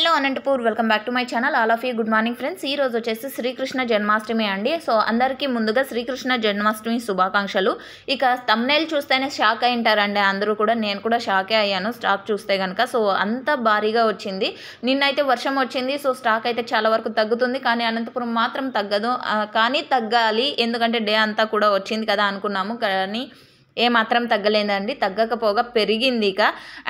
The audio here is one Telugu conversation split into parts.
hello Anantapur welcome back to my channel all of you good morning friends ఈ రోజు వచ్చేసి శ్రీకృష్ణ జన్మాష్టమి అండి సో అందరికీ ముందుగా శ్రీకృష్ణ జన్మాష్టమి శుభాకాంక్షలు ఇక తమ్నేల్ చూస్తేనే షాక్ ఉంటారండి అందరూ కూడా నేను కూడా షాకే అయ్యాను స్టాక్ చూస్తే కనుక సో అంత భారీగా వచ్చింది నిన్నైతే వర్షం వచ్చింది సో స్టాక్ అయితే చాలా వరకు తగ్గుతుంది కానీ అనంతపురం మాత్రం తగ్గదు కానీ తగ్గాలి ఎందుకంటే డే అంతా కూడా వచ్చింది కదా అనుకున్నాము కానీ ఏమాత్రం తగ్గలేదండి తగ్గకపోగా పెరిగింది ఇక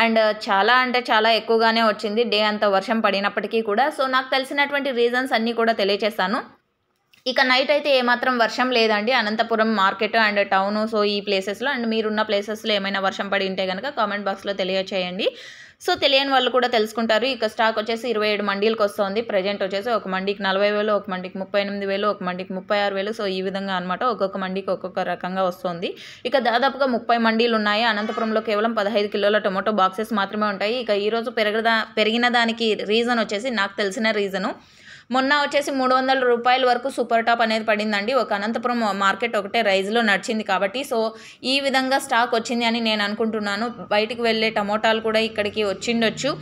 అండ్ చాలా అంటే చాలా ఎక్కువగానే వచ్చింది డే అంతా వర్షం పడినప్పటికీ కూడా సో నాకు తెలిసినటువంటి రీజన్స్ అన్నీ కూడా తెలియచేస్తాను ఇక నైట్ అయితే ఏమాత్రం వర్షం లేదండి Anantapuram market and town so ఈ ప్లేసెస్లో అండ్ మీరున్న ప్లేసెస్లో ఏమైనా వర్షం పడి ఉంటే కనుక కామెంట్ బాక్స్లో తెలియచేయండి సో తెలియని వాళ్ళు కూడా తెలుసుకుంటారు ఇక స్టాక్ వచ్చేసి ఇరవై ఏడు మండీలకు వస్తుంది ప్రజెంట్ వచ్చేసి ఒక మండీకి నలభై వేలు ఒక మండీకి ముప్పై ఎనిమిది వేలు ఒక మండీకి ముప్పై ఆరు వేలు సో ఈ విధంగా అనమాట ఒక్కొక్క మండీకి ఒక్కొక్క రకంగా వస్తుంది ఇక దాదాపుగా ముప్పై మండీలు ఉన్నాయి అనంతపురంలో కేవలం పదహైదు కిలోల టొమాటో బాక్సెస్ మాత్రమే ఉంటాయి ఇక ఈరోజు పెరగదా పెరిగిన దానికి రీజన్ వచ్చేసి నాకు తెలిసిన రీజను మొన్న వచ్చేసి మూడు వందల రూపాయల వరకు సూపర్ టాప్ అనేది పడిందండి ఒక అనంతపురం మార్కెట్ ఒకటే రైజ్లో నడిచింది కాబట్టి సో ఈ విధంగా స్టాక్ వచ్చింది అని నేను అనుకుంటున్నాను బయటికి వెళ్ళే టమోటాలు కూడా ఇక్కడికి వచ్చిండొచ్చు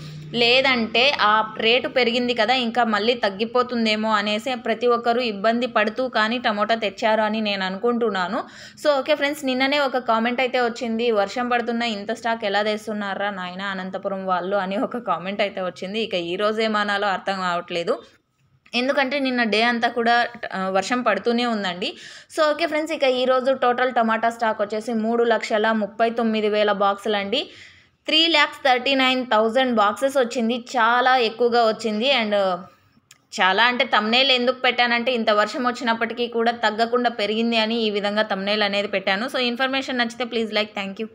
లేదంటే ఆ రేటు పెరిగింది కదా ఇంకా మళ్ళీ తగ్గిపోతుందేమో అనేసి ప్రతి ఒక్కరూ ఇబ్బంది పడుతూ కానీ టమోటా తెచ్చారు అని నేను అనుకుంటున్నాను సో ఓకే ఫ్రెండ్స్ నిన్ననే ఒక కామెంట్ అయితే వచ్చింది వర్షం పడుతున్న ఇంత స్టాక్ ఎలా తెస్తున్నారా నాయన అనంతపురం వాళ్ళు అని ఒక కామెంట్ అయితే వచ్చింది ఇక ఈ రోజు అర్థం కావట్లేదు ఎందుకంటే నిన్న డే అంతా కూడా వర్షం పడుతూనే ఉందండి సో ఓకే ఫ్రెండ్స్ ఇక ఈరోజు టోటల్ టమాటా స్టాక్ వచ్చేసి మూడు లక్షల ముప్పై తొమ్మిది వేల బాక్సులు అండి three lakhs thirty nine thousand boxes వచ్చింది చాలా ఎక్కువగా వచ్చింది అండ్ చాలా అంటే తమ్నేలు ఎందుకు పెట్టానంటే ఇంత వర్షం వచ్చినప్పటికీ కూడా తగ్గకుండా పెరిగింది అని ఈ విధంగా తమ్నేలు అనేది పెట్టాను సో ఇన్ఫర్మేషన్ నచ్చితే ప్లీజ్ లైక్ థ్యాంక్ యూ